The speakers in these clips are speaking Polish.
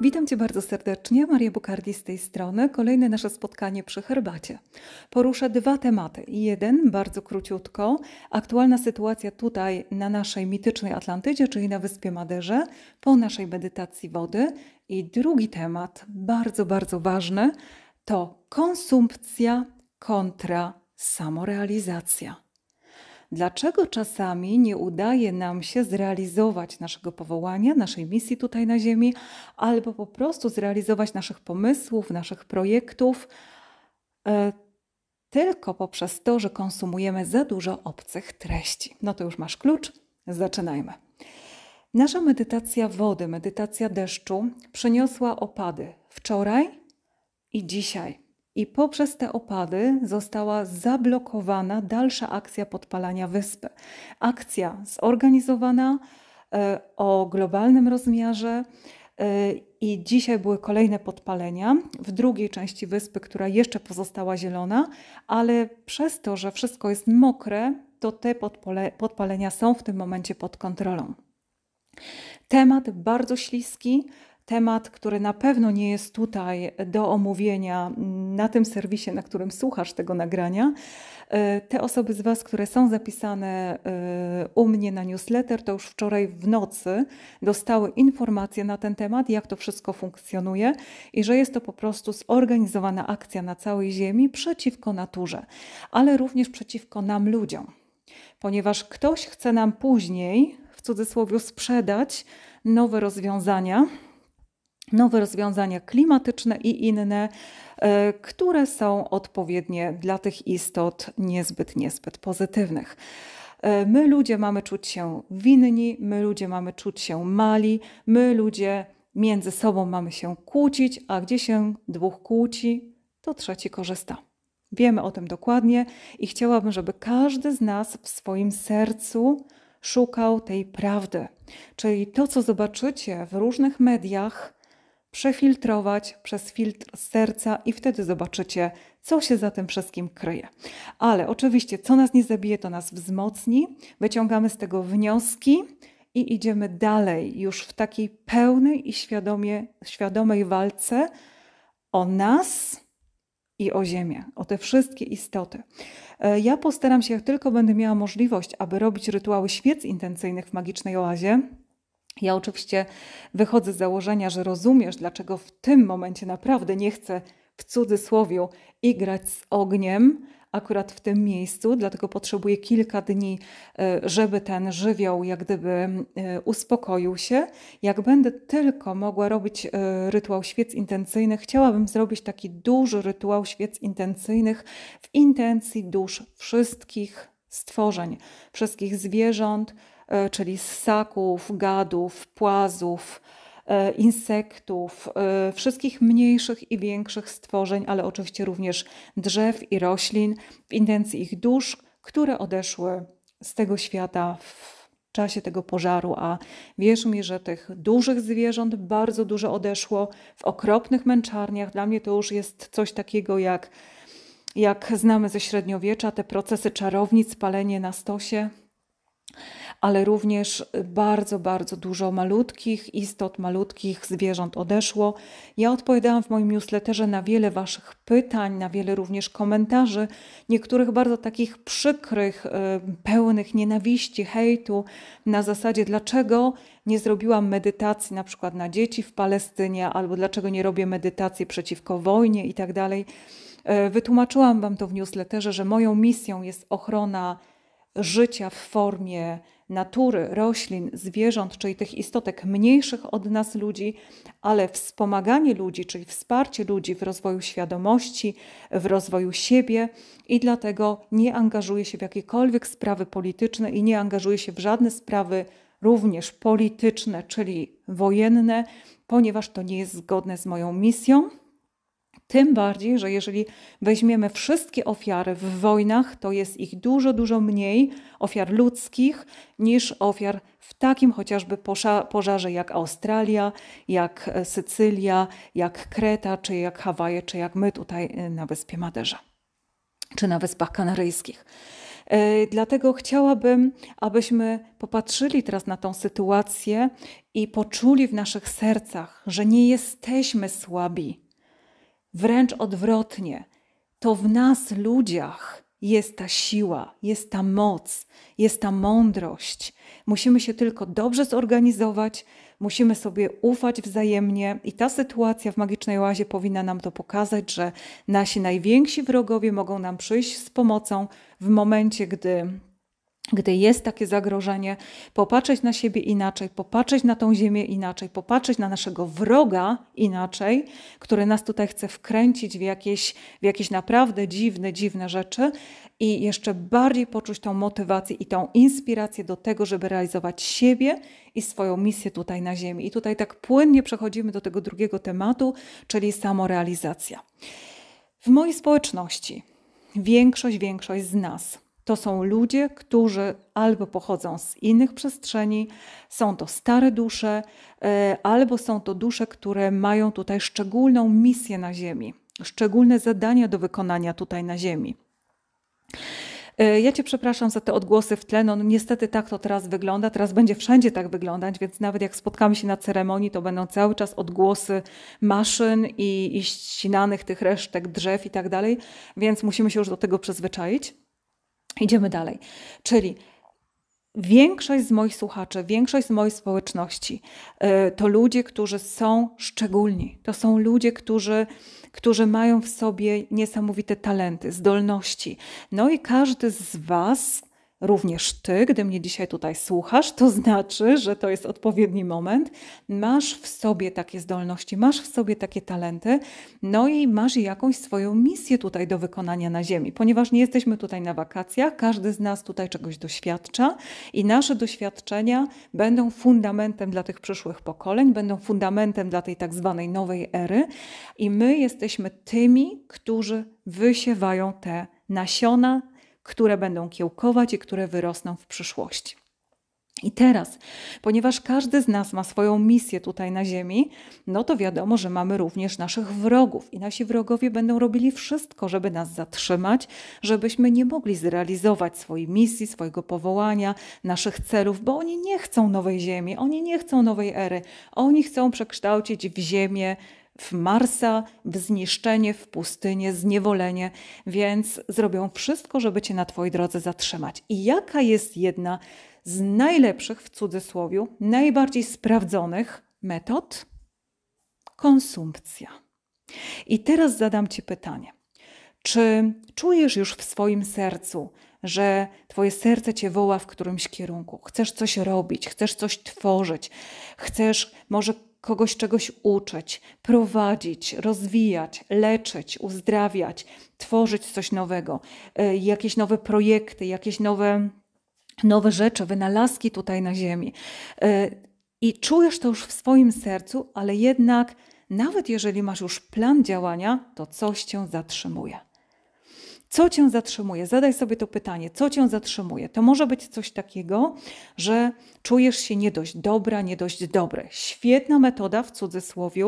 Witam Cię bardzo serdecznie, Maria Bukardi z tej strony. Kolejne nasze spotkanie przy herbacie. Poruszę dwa tematy. Jeden, bardzo króciutko, aktualna sytuacja tutaj na naszej mitycznej Atlantydzie, czyli na Wyspie Maderze, po naszej medytacji wody. I drugi temat, bardzo, bardzo ważny, to konsumpcja kontra samorealizacja dlaczego czasami nie udaje nam się zrealizować naszego powołania, naszej misji tutaj na Ziemi, albo po prostu zrealizować naszych pomysłów, naszych projektów, e, tylko poprzez to, że konsumujemy za dużo obcych treści. No to już masz klucz, zaczynajmy. Nasza medytacja wody, medytacja deszczu przyniosła opady wczoraj i dzisiaj i poprzez te opady została zablokowana dalsza akcja podpalania wyspy. Akcja zorganizowana e, o globalnym rozmiarze. E, I dzisiaj były kolejne podpalenia w drugiej części wyspy, która jeszcze pozostała zielona, ale przez to, że wszystko jest mokre, to te podpalenia są w tym momencie pod kontrolą. Temat bardzo śliski, temat, który na pewno nie jest tutaj do omówienia na tym serwisie, na którym słuchasz tego nagrania. E, te osoby z Was, które są zapisane e, u mnie na newsletter, to już wczoraj w nocy dostały informacje na ten temat, jak to wszystko funkcjonuje i że jest to po prostu zorganizowana akcja na całej Ziemi przeciwko naturze, ale również przeciwko nam ludziom. Ponieważ ktoś chce nam później, w cudzysłowie, sprzedać nowe rozwiązania, nowe rozwiązania klimatyczne i inne, e, które są odpowiednie dla tych istot niezbyt, niezbyt pozytywnych. E, my ludzie mamy czuć się winni, my ludzie mamy czuć się mali, my ludzie między sobą mamy się kłócić, a gdzie się dwóch kłóci, to trzeci korzysta. Wiemy o tym dokładnie i chciałabym, żeby każdy z nas w swoim sercu szukał tej prawdy. Czyli to, co zobaczycie w różnych mediach, przefiltrować przez filtr serca i wtedy zobaczycie, co się za tym wszystkim kryje. Ale oczywiście, co nas nie zabije, to nas wzmocni, wyciągamy z tego wnioski i idziemy dalej, już w takiej pełnej i świadomie, świadomej walce o nas i o Ziemię, o te wszystkie istoty. E, ja postaram się, jak tylko będę miała możliwość, aby robić rytuały świec intencyjnych w magicznej oazie, ja oczywiście wychodzę z założenia, że rozumiesz, dlaczego w tym momencie naprawdę nie chcę w cudzysłowie igrać z ogniem, akurat w tym miejscu, dlatego potrzebuję kilka dni, e, żeby ten żywioł jak gdyby e, uspokoił się. Jak będę tylko mogła robić e, rytuał świec intencyjnych, chciałabym zrobić taki duży rytuał świec intencyjnych w intencji dusz wszystkich stworzeń, wszystkich zwierząt, E, czyli ssaków, gadów, płazów, e, insektów, e, wszystkich mniejszych i większych stworzeń, ale oczywiście również drzew i roślin w intencji ich dusz, które odeszły z tego świata w czasie tego pożaru, a wierz mi, że tych dużych zwierząt bardzo dużo odeszło w okropnych męczarniach. Dla mnie to już jest coś takiego jak, jak znamy ze średniowiecza, te procesy czarownic, palenie na stosie ale również bardzo, bardzo dużo malutkich istot, malutkich zwierząt odeszło. Ja odpowiadałam w moim newsletterze na wiele Waszych pytań, na wiele również komentarzy, niektórych bardzo takich przykrych, e, pełnych nienawiści, hejtu, na zasadzie dlaczego nie zrobiłam medytacji na przykład na dzieci w Palestynie, albo dlaczego nie robię medytacji przeciwko wojnie i tak dalej. E, wytłumaczyłam Wam to w newsletterze, że moją misją jest ochrona życia w formie natury, roślin, zwierząt, czyli tych istotek mniejszych od nas ludzi, ale wspomaganie ludzi, czyli wsparcie ludzi w rozwoju świadomości, w rozwoju siebie i dlatego nie angażuje się w jakiekolwiek sprawy polityczne i nie angażuje się w żadne sprawy również polityczne, czyli wojenne, ponieważ to nie jest zgodne z moją misją tym bardziej, że jeżeli weźmiemy wszystkie ofiary w wojnach, to jest ich dużo, dużo mniej ofiar ludzkich niż ofiar w takim chociażby pożarze jak Australia, jak e, Sycylia, jak Kreta, czy jak Hawaje, czy jak my tutaj e, na Wyspie Maderza, czy na Wyspach Kanaryjskich. E, dlatego chciałabym, abyśmy popatrzyli teraz na tą sytuację i poczuli w naszych sercach, że nie jesteśmy słabi, Wręcz odwrotnie, to w nas, ludziach, jest ta siła, jest ta moc, jest ta mądrość. Musimy się tylko dobrze zorganizować, musimy sobie ufać wzajemnie, i ta sytuacja w magicznej łazie powinna nam to pokazać, że nasi najwięksi wrogowie mogą nam przyjść z pomocą w momencie, gdy gdy jest takie zagrożenie, popatrzeć na siebie inaczej, popatrzeć na tą ziemię inaczej, popatrzeć na naszego wroga inaczej, który nas tutaj chce wkręcić w jakieś, w jakieś naprawdę dziwne, dziwne rzeczy i jeszcze bardziej poczuć tą motywację i tą inspirację do tego, żeby realizować siebie i swoją misję tutaj na ziemi. I tutaj tak płynnie przechodzimy do tego drugiego tematu, czyli samorealizacja. W mojej społeczności większość, większość z nas – to są ludzie, którzy albo pochodzą z innych przestrzeni, są to stare dusze, e, albo są to dusze, które mają tutaj szczególną misję na Ziemi, szczególne zadania do wykonania tutaj na Ziemi. E, ja Cię przepraszam za te odgłosy w tle. No, niestety tak to teraz wygląda. Teraz będzie wszędzie tak wyglądać, więc nawet jak spotkamy się na ceremonii, to będą cały czas odgłosy maszyn i, i ścinanych tych resztek drzew i tak dalej, więc musimy się już do tego przyzwyczaić. Idziemy dalej. Czyli większość z moich słuchaczy, większość z mojej społeczności e, to ludzie, którzy są szczególni. To są ludzie, którzy, którzy mają w sobie niesamowite talenty, zdolności. No i każdy z Was również ty, gdy mnie dzisiaj tutaj słuchasz, to znaczy, że to jest odpowiedni moment. Masz w sobie takie zdolności, masz w sobie takie talenty, no i masz jakąś swoją misję tutaj do wykonania na Ziemi, ponieważ nie jesteśmy tutaj na wakacjach, każdy z nas tutaj czegoś doświadcza i nasze doświadczenia będą fundamentem dla tych przyszłych pokoleń, będą fundamentem dla tej tak zwanej nowej ery i my jesteśmy tymi, którzy wysiewają te nasiona które będą kiełkować i które wyrosną w przyszłości. I teraz, ponieważ każdy z nas ma swoją misję tutaj na Ziemi, no to wiadomo, że mamy również naszych wrogów i nasi wrogowie będą robili wszystko, żeby nas zatrzymać, żebyśmy nie mogli zrealizować swojej misji, swojego powołania, naszych celów, bo oni nie chcą nowej Ziemi, oni nie chcą nowej ery, oni chcą przekształcić w Ziemię w Marsa, w zniszczenie, w pustynię, zniewolenie, więc zrobią wszystko, żeby cię na twojej drodze zatrzymać. I jaka jest jedna z najlepszych, w cudzysłowie, najbardziej sprawdzonych metod? Konsumpcja. I teraz zadam ci pytanie. Czy czujesz już w swoim sercu, że Twoje serce Cię woła w którymś kierunku? Chcesz coś robić, chcesz coś tworzyć, chcesz może kogoś czegoś uczyć, prowadzić, rozwijać, leczyć, uzdrawiać, tworzyć coś nowego, y, jakieś nowe projekty, jakieś nowe, nowe rzeczy, wynalazki tutaj na Ziemi. Y, I czujesz to już w swoim sercu, ale jednak, nawet jeżeli masz już plan działania, to coś cię zatrzymuje. Co cię zatrzymuje? Zadaj sobie to pytanie, co cię zatrzymuje? To może być coś takiego, że czujesz się nie dość dobra, nie dość dobre. Świetna metoda w cudzysłowie,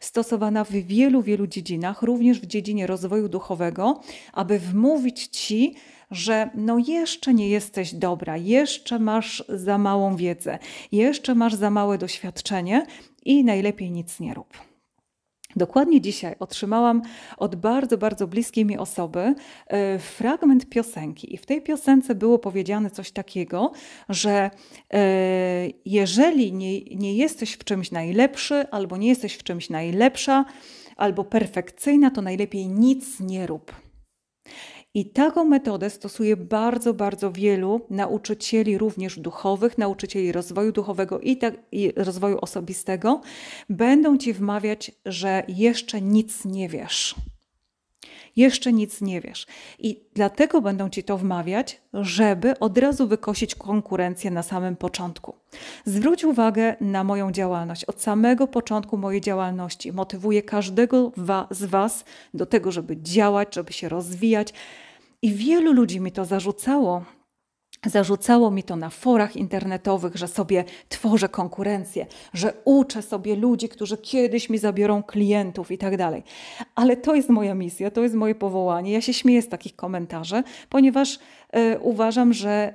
stosowana w wielu, wielu dziedzinach, również w dziedzinie rozwoju duchowego, aby wmówić ci, że no jeszcze nie jesteś dobra, jeszcze masz za małą wiedzę, jeszcze masz za małe doświadczenie i najlepiej nic nie rób. Dokładnie dzisiaj otrzymałam od bardzo, bardzo bliskiej mi osoby e, fragment piosenki, i w tej piosence było powiedziane coś takiego, że e, jeżeli nie, nie jesteś w czymś najlepszy, albo nie jesteś w czymś najlepsza, albo perfekcyjna, to najlepiej nic nie rób. I taką metodę stosuje bardzo, bardzo wielu nauczycieli, również duchowych, nauczycieli rozwoju duchowego i, tak, i rozwoju osobistego. Będą ci wmawiać, że jeszcze nic nie wiesz. Jeszcze nic nie wiesz. I dlatego będą ci to wmawiać, żeby od razu wykosić konkurencję na samym początku. Zwróć uwagę na moją działalność. Od samego początku mojej działalności motywuję każdego z Was do tego, żeby działać, żeby się rozwijać i wielu ludzi mi to zarzucało. Zarzucało mi to na forach internetowych, że sobie tworzę konkurencję, że uczę sobie ludzi, którzy kiedyś mi zabiorą klientów i tak dalej. Ale to jest moja misja, to jest moje powołanie. Ja się śmieję z takich komentarzy, ponieważ y, uważam, że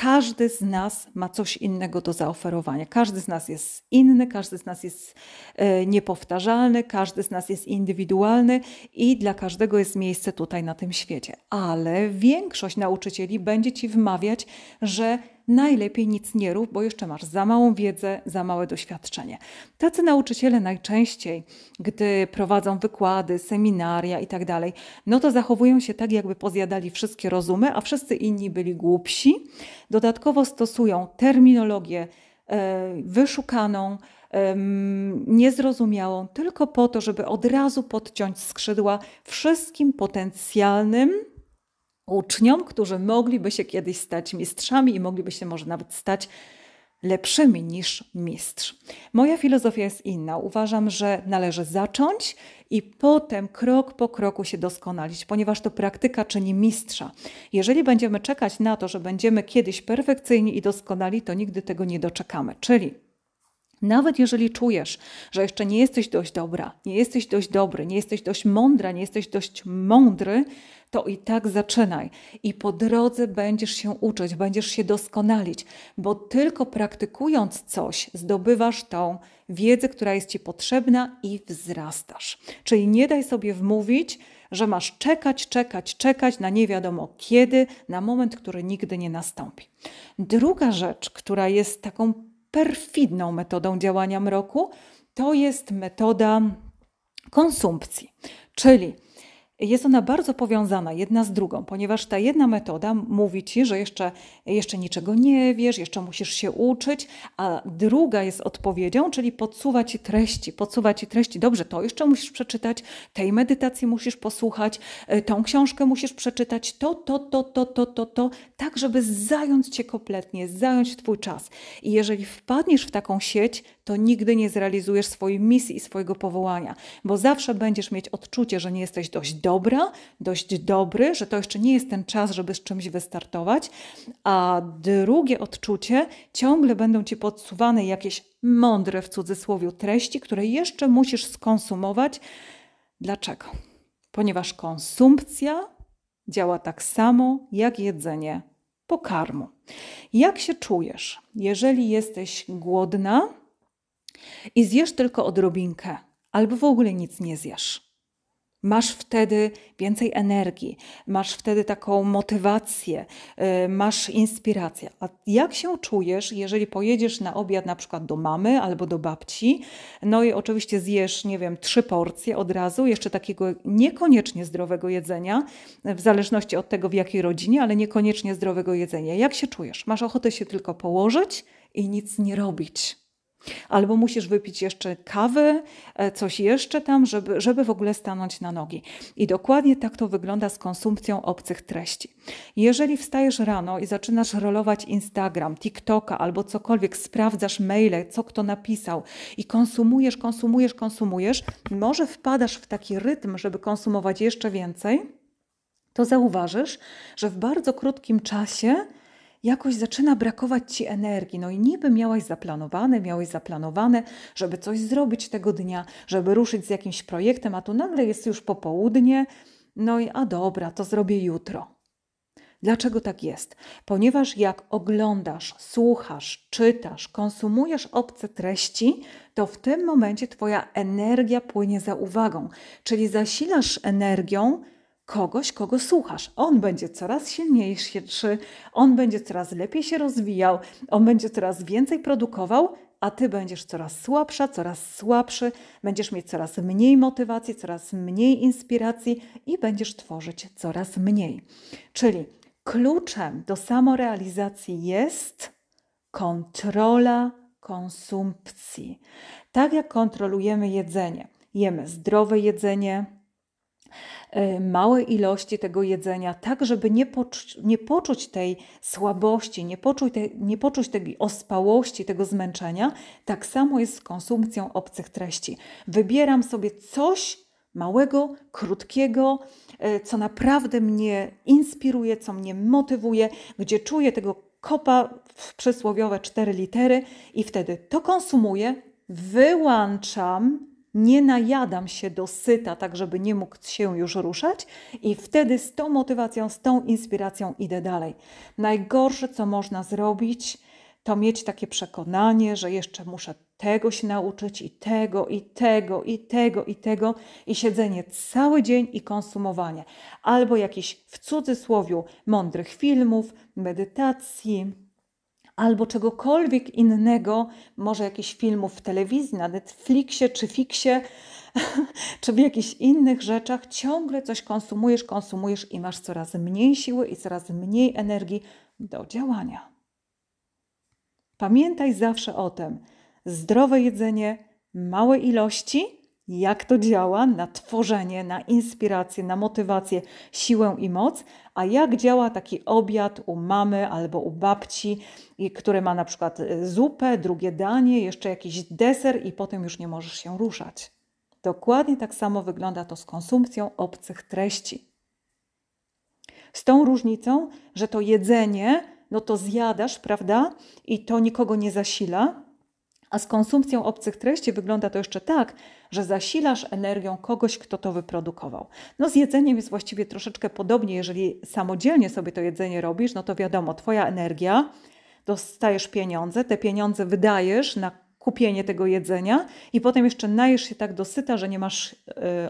każdy z nas ma coś innego do zaoferowania. Każdy z nas jest inny, każdy z nas jest e, niepowtarzalny, każdy z nas jest indywidualny i dla każdego jest miejsce tutaj na tym świecie. Ale większość nauczycieli będzie ci wmawiać, że najlepiej nic nie rób, bo jeszcze masz za małą wiedzę, za małe doświadczenie. Tacy nauczyciele najczęściej, gdy prowadzą wykłady, seminaria itd., tak no to zachowują się tak, jakby pozjadali wszystkie rozumy, a wszyscy inni byli głupsi. Dodatkowo stosują terminologię e, wyszukaną, e, niezrozumiałą, tylko po to, żeby od razu podciąć skrzydła wszystkim potencjalnym uczniom, którzy mogliby się kiedyś stać mistrzami i mogliby się może nawet stać lepszymi niż mistrz. Moja filozofia jest inna. Uważam, że należy zacząć i potem krok po kroku się doskonalić, ponieważ to praktyka czyni mistrza. Jeżeli będziemy czekać na to, że będziemy kiedyś perfekcyjni i doskonali, to nigdy tego nie doczekamy. Czyli nawet jeżeli czujesz, że jeszcze nie jesteś dość dobra, nie jesteś dość dobry, nie jesteś dość mądra, nie jesteś dość mądry, to i tak zaczynaj. I po drodze będziesz się uczyć, będziesz się doskonalić, bo tylko praktykując coś, zdobywasz tą wiedzę, która jest Ci potrzebna i wzrastasz. Czyli nie daj sobie wmówić, że masz czekać, czekać, czekać na nie wiadomo kiedy, na moment, który nigdy nie nastąpi. Druga rzecz, która jest taką perfidną metodą działania mroku, to jest metoda konsumpcji. Czyli jest ona bardzo powiązana jedna z drugą, ponieważ ta jedna metoda mówi ci, że jeszcze, jeszcze niczego nie wiesz, jeszcze musisz się uczyć, a druga jest odpowiedzią, czyli podsuwa ci treści, podsuwa ci treści. Dobrze, to jeszcze musisz przeczytać, tej medytacji musisz posłuchać, e, tą książkę musisz przeczytać, to, to, to, to, to, to, to, tak, żeby zająć cię kompletnie, zająć twój czas. I jeżeli wpadniesz w taką sieć, to nigdy nie zrealizujesz swojej misji i swojego powołania, bo zawsze będziesz mieć odczucie, że nie jesteś dość dobra, dość dobry, że to jeszcze nie jest ten czas, żeby z czymś wystartować. A drugie odczucie, ciągle będą ci podsuwane jakieś mądre w cudzysłowie treści, które jeszcze musisz skonsumować. Dlaczego? Ponieważ konsumpcja działa tak samo jak jedzenie pokarmu. Jak się czujesz, jeżeli jesteś głodna? i zjesz tylko odrobinkę, albo w ogóle nic nie zjesz. Masz wtedy więcej energii, masz wtedy taką motywację, y, masz inspirację. A jak się czujesz, jeżeli pojedziesz na obiad na przykład do mamy albo do babci, no i oczywiście zjesz, nie wiem, trzy porcje od razu, jeszcze takiego niekoniecznie zdrowego jedzenia, w zależności od tego w jakiej rodzinie, ale niekoniecznie zdrowego jedzenia. Jak się czujesz? Masz ochotę się tylko położyć i nic nie robić Albo musisz wypić jeszcze kawy, e, coś jeszcze tam, żeby, żeby w ogóle stanąć na nogi. I dokładnie tak to wygląda z konsumpcją obcych treści. Jeżeli wstajesz rano i zaczynasz rolować Instagram, TikToka albo cokolwiek, sprawdzasz maile, co kto napisał i konsumujesz, konsumujesz, konsumujesz, może wpadasz w taki rytm, żeby konsumować jeszcze więcej, to zauważysz, że w bardzo krótkim czasie jakoś zaczyna brakować ci energii. No i niby miałaś zaplanowane, miałeś zaplanowane, żeby coś zrobić tego dnia, żeby ruszyć z jakimś projektem, a tu nagle jest już popołudnie. No i a dobra, to zrobię jutro. Dlaczego tak jest? Ponieważ jak oglądasz, słuchasz, czytasz, konsumujesz obce treści, to w tym momencie Twoja energia płynie za uwagą, czyli zasilasz energią kogoś, kogo słuchasz. On będzie coraz silniejszy, on będzie coraz lepiej się rozwijał, on będzie coraz więcej produkował, a ty będziesz coraz słabsza, coraz słabszy, będziesz mieć coraz mniej motywacji, coraz mniej inspiracji i będziesz tworzyć coraz mniej. Czyli kluczem do samorealizacji jest kontrola konsumpcji. Tak jak kontrolujemy jedzenie. Jemy zdrowe jedzenie, E, małe ilości tego jedzenia, tak żeby nie, poczu nie poczuć tej słabości, nie poczuć, te nie poczuć tej ospałości, tego zmęczenia. Tak samo jest z konsumpcją obcych treści. Wybieram sobie coś małego, krótkiego, e, co naprawdę mnie inspiruje, co mnie motywuje, gdzie czuję tego kopa w przysłowiowe cztery litery i wtedy to konsumuję, wyłączam nie najadam się do syta, tak żeby nie mógł się już ruszać, i wtedy z tą motywacją, z tą inspiracją idę dalej. Najgorsze, co można zrobić, to mieć takie przekonanie, że jeszcze muszę tego się nauczyć i tego, i tego, i tego, i tego, i siedzenie cały dzień i konsumowanie. Albo jakiś w cudzysłowie mądrych filmów, medytacji, albo czegokolwiek innego, może jakichś filmów w telewizji, na Netflixie czy Fixie, czy w jakichś innych rzeczach, ciągle coś konsumujesz, konsumujesz i masz coraz mniej siły i coraz mniej energii do działania. Pamiętaj zawsze o tym: zdrowe jedzenie, małe ilości jak to działa na tworzenie, na inspirację, na motywację, siłę i moc, a jak działa taki obiad u mamy albo u babci, który ma na przykład y, zupę, drugie danie, jeszcze jakiś deser i potem już nie możesz się ruszać. Dokładnie tak samo wygląda to z konsumpcją obcych treści. Z tą różnicą, że to jedzenie, no to zjadasz, prawda? I to nikogo nie zasila, a z konsumpcją obcych treści wygląda to jeszcze tak, że zasilasz energią kogoś, kto to wyprodukował. No z jedzeniem jest właściwie troszeczkę podobnie, jeżeli samodzielnie sobie to jedzenie robisz, no to wiadomo, twoja energia, dostajesz pieniądze, te pieniądze wydajesz na kupienie tego jedzenia i potem jeszcze najesz się tak dosyta, że nie masz y,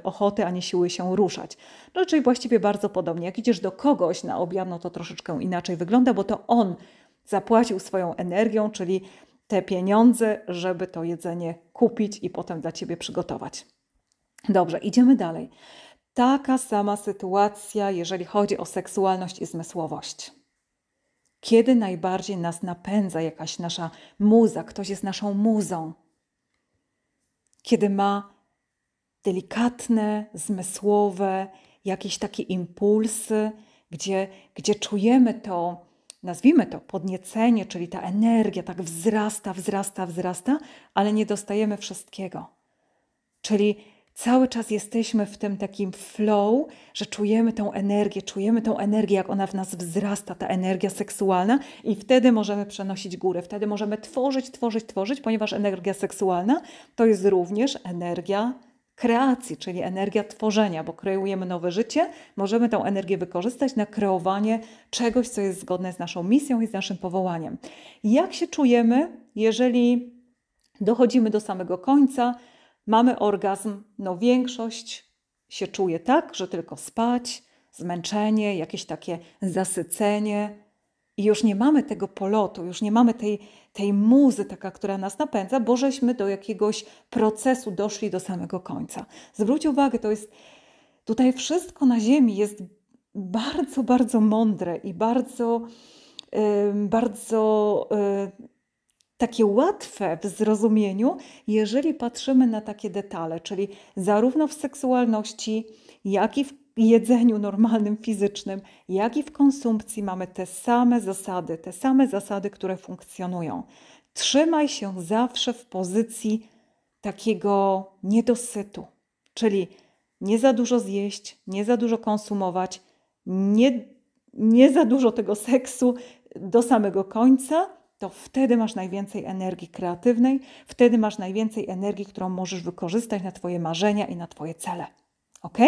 ochoty ani siły się ruszać. No czyli właściwie bardzo podobnie. Jak idziesz do kogoś na obiad, no to troszeczkę inaczej wygląda, bo to on zapłacił swoją energią, czyli te pieniądze, żeby to jedzenie kupić i potem dla ciebie przygotować. Dobrze, idziemy dalej. Taka sama sytuacja, jeżeli chodzi o seksualność i zmysłowość. Kiedy najbardziej nas napędza jakaś nasza muza, ktoś jest naszą muzą. Kiedy ma delikatne, zmysłowe, jakieś takie impulsy, gdzie, gdzie czujemy to, nazwijmy to, podniecenie, czyli ta energia tak wzrasta, wzrasta, wzrasta, ale nie dostajemy wszystkiego. Czyli cały czas jesteśmy w tym takim flow, że czujemy tą energię, czujemy tą energię, jak ona w nas wzrasta, ta energia seksualna, i wtedy możemy przenosić górę, wtedy możemy tworzyć, tworzyć, tworzyć, ponieważ energia seksualna to jest również energia kreacji, czyli energia tworzenia, bo kreujemy nowe życie, możemy tę energię wykorzystać na kreowanie czegoś, co jest zgodne z naszą misją i z naszym powołaniem. Jak się czujemy, jeżeli dochodzimy do samego końca, mamy orgazm, no większość się czuje tak, że tylko spać, zmęczenie, jakieś takie zasycenie, i już nie mamy tego polotu, już nie mamy tej, tej muzy, taka, która nas napędza, bo żeśmy do jakiegoś procesu doszli do samego końca. Zwróć uwagę, to jest tutaj wszystko na Ziemi jest bardzo, bardzo mądre i bardzo, bardzo e, takie łatwe w zrozumieniu, jeżeli patrzymy na takie detale, czyli zarówno w seksualności, jak i w jedzeniu normalnym, fizycznym, jak i w konsumpcji mamy te same zasady, te same zasady, które funkcjonują. Trzymaj się zawsze w pozycji takiego niedosytu, czyli nie za dużo zjeść, nie za dużo konsumować, nie, nie za dużo tego seksu do samego końca, to wtedy masz najwięcej energii kreatywnej, wtedy masz najwięcej energii, którą możesz wykorzystać na Twoje marzenia i na Twoje cele. ok?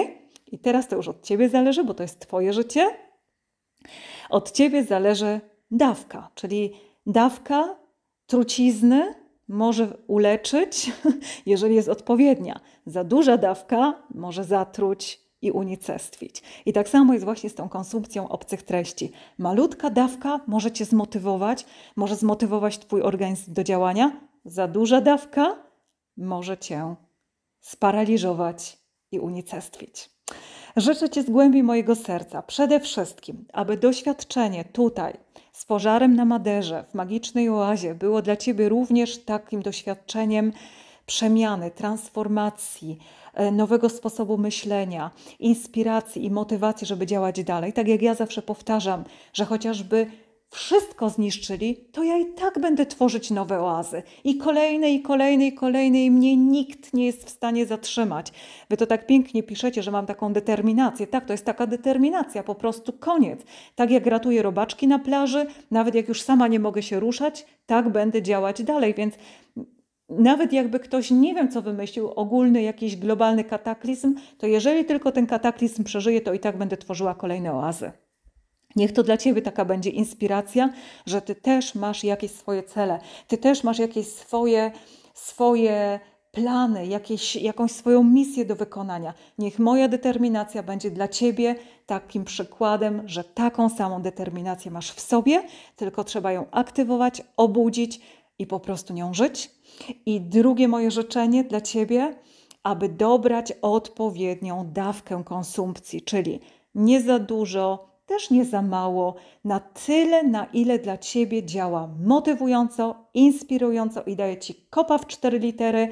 I teraz to już od ciebie zależy, bo to jest twoje życie. Od ciebie zależy dawka, czyli dawka trucizny może uleczyć, jeżeli jest odpowiednia. Za duża dawka może zatruć i unicestwić. I tak samo jest właśnie z tą konsumpcją obcych treści. Malutka dawka może cię zmotywować, może zmotywować twój organizm do działania. Za duża dawka może cię sparaliżować i unicestwić. Życzę Ci z głębi mojego serca przede wszystkim, aby doświadczenie tutaj z pożarem na Maderze w magicznej oazie było dla Ciebie również takim doświadczeniem przemiany, transformacji, e, nowego sposobu myślenia, inspiracji i motywacji, żeby działać dalej. Tak jak ja zawsze powtarzam, że chociażby wszystko zniszczyli, to ja i tak będę tworzyć nowe oazy. I kolejne, i kolejne, i kolejne, i mnie nikt nie jest w stanie zatrzymać. Wy to tak pięknie piszecie, że mam taką determinację. Tak, to jest taka determinacja, po prostu koniec. Tak jak ratuję robaczki na plaży, nawet jak już sama nie mogę się ruszać, tak będę działać dalej, więc nawet jakby ktoś nie wiem, co wymyślił, ogólny jakiś globalny kataklizm, to jeżeli tylko ten kataklizm przeżyje, to i tak będę tworzyła kolejne oazy. Niech to dla Ciebie taka będzie inspiracja, że Ty też masz jakieś swoje cele, Ty też masz jakieś swoje, swoje plany, jakieś, jakąś swoją misję do wykonania. Niech moja determinacja będzie dla Ciebie takim przykładem, że taką samą determinację masz w sobie, tylko trzeba ją aktywować, obudzić i po prostu nią żyć. I drugie moje życzenie dla Ciebie, aby dobrać odpowiednią dawkę konsumpcji, czyli nie za dużo, też nie za mało, na tyle, na ile dla Ciebie działa motywująco, inspirująco i daje Ci kopa w cztery litery,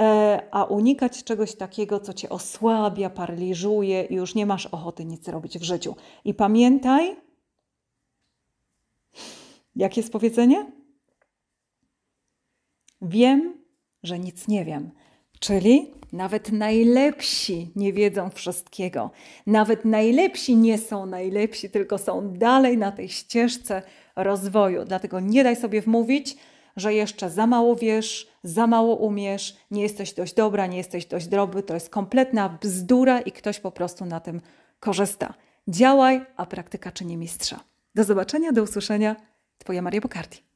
e, a unikać czegoś takiego, co Cię osłabia, paraliżuje i już nie masz ochoty nic robić w życiu. I pamiętaj, jakie jest powiedzenie? Wiem, że nic nie wiem. Czyli nawet najlepsi nie wiedzą wszystkiego. Nawet najlepsi nie są najlepsi, tylko są dalej na tej ścieżce rozwoju. Dlatego nie daj sobie wmówić, że jeszcze za mało wiesz, za mało umiesz, nie jesteś dość dobra, nie jesteś dość drobny. To jest kompletna bzdura i ktoś po prostu na tym korzysta. Działaj, a praktyka czyni mistrza. Do zobaczenia, do usłyszenia. Twoja Maria Bocardi.